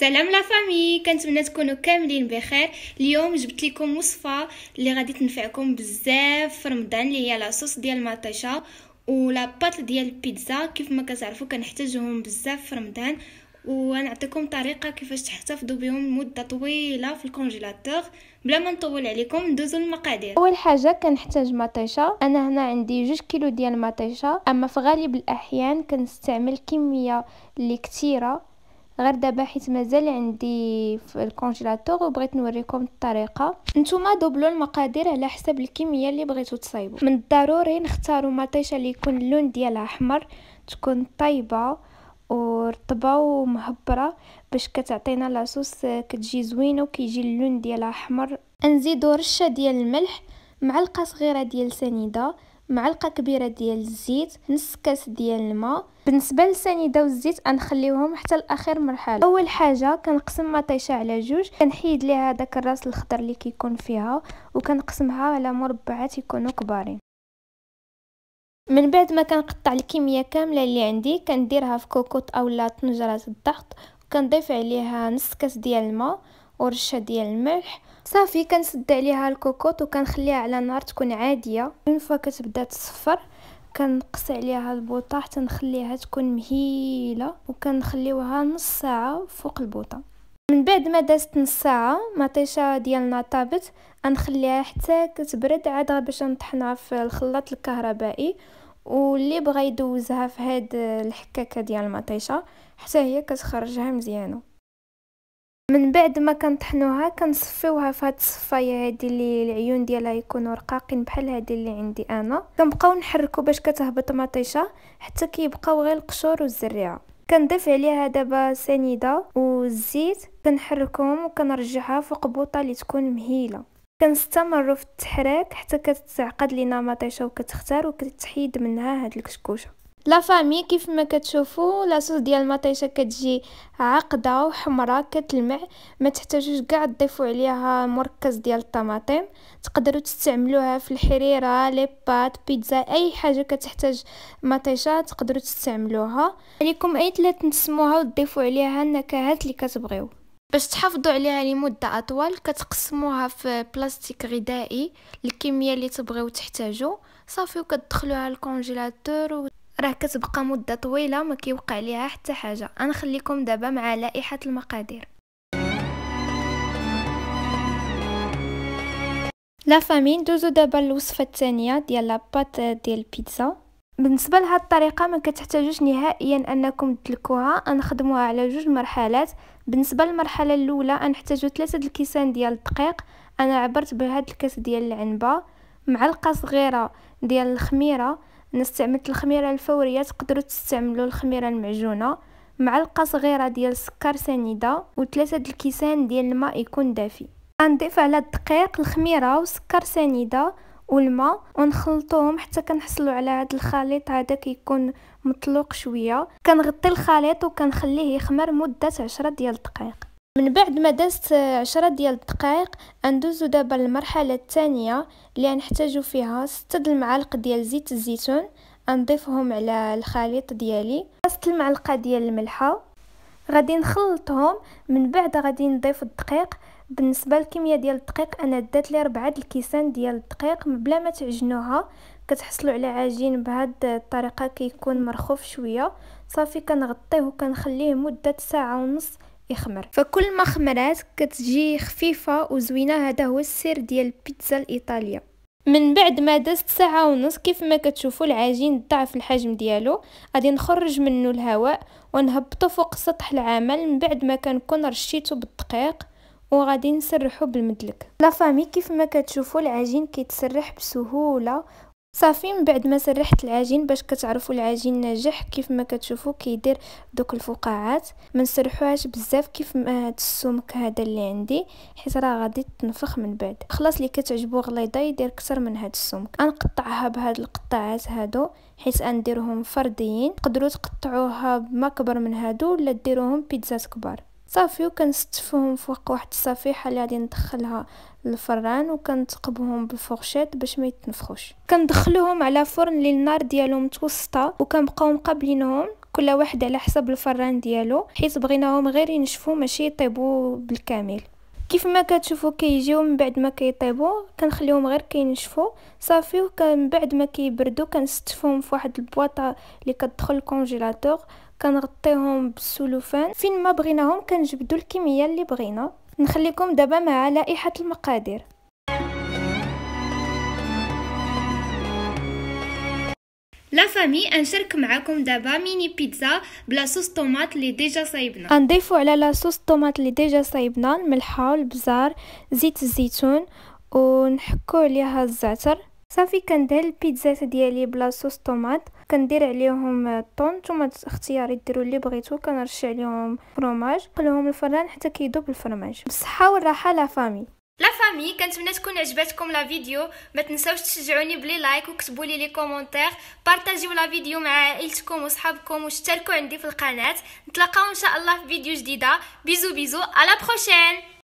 سلام لا فامي كنتمنى تكونوا كاملين بخير اليوم جبت لكم وصفه اللي غادي تنفعكم بزاف في رمضان اللي هي لاصوص ديال المطيشه ولا بات ديال البيتزا كيف ما كتعرفوا كنحتاجهم بزاف في رمضان وغنعطيكم طريقه كيفاش تحتفظوا بهم مده طويله في الكونجيلاتور بلا ما نطول عليكم ندوزوا المقادير اول حاجه كنحتاج مطيشه انا هنا عندي 2 كيلو ديال المطيشه اما في غالب الاحيان كنستعمل كميه اللي كثيره غير دابا حيت مازال عندي في الكونجيلاتور وبغيت نوريكم الطريقه نتوما دوبلو المقادير على حسب الكميه اللي بغيتو تصايبوا من الضروري نختاروا مطيشه اللي يكون اللون ديالها احمر تكون طايبه ورطبه ومهبره باش كتعطينا لاصوص كتجي زوينه وكيجي اللون ديالها احمر نزيدو رشه ديال الملح معلقه صغيره ديال سنيده معلقه كبيره ديال الزيت نص كاس ديال الماء بالنسبه للسنيده والزيت نخليهم حتى لاخر مرحله اول حاجه كنقسم مطيشه على جوج كنحيد ليها داك الراس الخضر اللي كيكون فيها وكنقسمها على مربعات يكونوا كبارين من بعد ما كنقطع الكميه كامله اللي عندي كنديرها في كوكوط اولا طنجره الضغط وكنضيف عليها نص كاس ديال الماء ورشه ديال الملح صافي كنسد عليها الكوكوط وكنخليها على نار تكون عاديه اون فوا كتبدا تصفر كنقص عليها البوطه حتى نخليها تكون مهيله وكنخليوها نص ساعه فوق البوطه من بعد ما دازت نص ساعه مطيشه ديالنا طابت غنخليها حتى كتبرد عاد باش نطحنها في الخلاط الكهربائي واللي بغى يدوزها في هاد الحكاكه ديال المطيشه حتى هي كتخرجها مزيانه من بعد ما كنطحنوها كنصفيوها في هاد الصفايه هادي اللي العيون ديالها يكونوا رقاقين بحال هادي اللي عندي انا كنبقاو نحركو باش كتهبط مطيشه حتى كيبقاو غير القشور والزريعه كنضيف عليها دابا سنيده والزيت كنحركهم وكنرجعها فوق بوطه اللي تكون مهيله كنستمروا في التحريك حتى كتعقد لينا مطيشه وكتختار وكتحيد منها هاد الكشكوشه لا فامي كيف ما كتشوفوا لاصوص ديال المطيشه كتجي عقده وحمراء كتلمع ما تحتاجوش كاع تضيفوا عليها مركز ديال الطماطم تقدروا تستعملوها في الحريره لي بات بيتزا اي حاجه كتحتاج مطيشه تقدروا تستعملوها عليكم اي ثلاث نسموها وتضيفوا عليها النكهات اللي كتبغيو باش تحافظوا عليها لمده اطول كتقسموها في بلاستيك غذائي الكميه اللي تبغيو تحتاجو صافي وكتدخلوها الكونجيلاتور راه كتبقى مده طويله ما كيوقع ليها حتى حاجه خليكم دابا مع لائحه المقادير لا فامين دوزو دابا الوصفه الثانيه ديال لاباط ديال البيتزا بالنسبه لهاد الطريقه ما كتحتاجوش نهائيا انكم تدلكوها نخدموها على جوج مرحلات بالنسبه للمرحله الاولى نحتاجو ثلاثه الكيسان ديال الدقيق انا عبرت بهاد الكاس ديال العنبه معلقه صغيره ديال الخميره ان استعملت الخميره الفوريه تقدروا تستعملوا الخميره المعجونه معلقه صغيره ديال السكر سنيده وثلاثه د الكيسان ديال الماء يكون دافي غنضيف على الدقيق الخميره والسكر سنيده والماء ونخلطوهم حتى كنحصلوا على هذا الخليط هذا كيكون مطلوق شويه كنغطي الخليط وكنخليه يخمر مده 10 ديال الدقائق من بعد ما دازت عشرة ديال الدقائق غندوزو دابا للمرحله الثانيه اللي نحتاجو فيها ستة د المعالق ديال زيت الزيتون نضيفهم على الخليط ديالي خاصة المعلقه ديال الملحه غادي نخلطهم من بعد غادي نضيف الدقيق بالنسبه للكميه ديال الدقيق انا دات لي 4 الكيسان ديال الدقيق بلا ما تعجنوها كتحصلوا على عجين بهاد الطريقه كيكون مرخوف شويه صافي كنغطيه وكنخليه مده ساعه ونص يخمر فكل ما خمرات كتجي خفيفه وزوينه هذا هو السر ديال البيتزا الايطاليه من بعد ما دازت ساعة ونص كيف ما كتشوفوا العجين ضعف الحجم ديالو غادي نخرج منه الهواء ونهبطه فوق سطح العمل من بعد ما كنكون رشيته بالدقيق وغادي نسرحو بالمدلك لا فامي كيف ما كتشوفوا العجين كيتسرح بسهوله صافي من بعد ما سرحت العجين باش كتعرفوا العجين ناجح كيف ما كتشوفوا كيدير دوك الفقاعات ما نسرحوهاش بزاف كيف ما هاد السمك هذا اللي عندي حيت راه غادي تنفخ من بعد خلاص اللي كتعجبو غليظه يدير كتر من هاد السمك غنقطعها بهاد القطاعات هادو حيت غنديرهم فرديين تقدروا تقطعوها بما كبر من هادو ولا ديروهم بيتزات كبار صافي وكنستفهم فوق واحد الصفيحه اللي غادي ندخلها للفران وكنثقبهم بالفرشيط باش ما يتنفخوش كندخلوهم على فرن اللي النار ديالو متوسطه وكنبقاو مقابلينهم كل واحد على حسب الفران ديالو حيت بغيناهم غير ينشفوا ماشي يطيبوا بالكامل كيف ما كتشوفوا كيجيو من بعد ما كيطيبوا كنخليهم غير كينشفوا صافي ومن بعد ما كيبردوا كنستفهم في واحد البواطه اللي كتدخل الكونجيلاتور كنغطيهم بالسلوفان فين ما بغيناهم كنجبدو الكميه اللي بغينا نخليكم دابا مع لائحه المقادير لا فامي غنشارك معكم دابا ميني بيتزا بلا صوص طوماط اللي ديجا صايبنا نضيفوا على لا صوص طوماط اللي ديجا صايبنا الملحه والبزار زيت الزيتون ونحكوا عليها الزعتر صافي كندهن البيتزات ديالي بلا صوص طوماط كندير عليهم الطون نتوما اختياري ديروا اللي بغيتو كنرش عليهم فرماج نقلهم الفران حتى كيذوب الفرماج بالصحه والراحه لا فامي لا فامي كنتمنى تكون عجبتكم لا فيديو ما تنساوش تشجعوني بلي لايك وكتبوا لي لي كومونتير بارطاجيو لا فيديو مع عائلتكم وصحابكم واشتركوا عندي في القناه نتلاقاو ان شاء الله في فيديو جديده بيزو بيزو على بروشين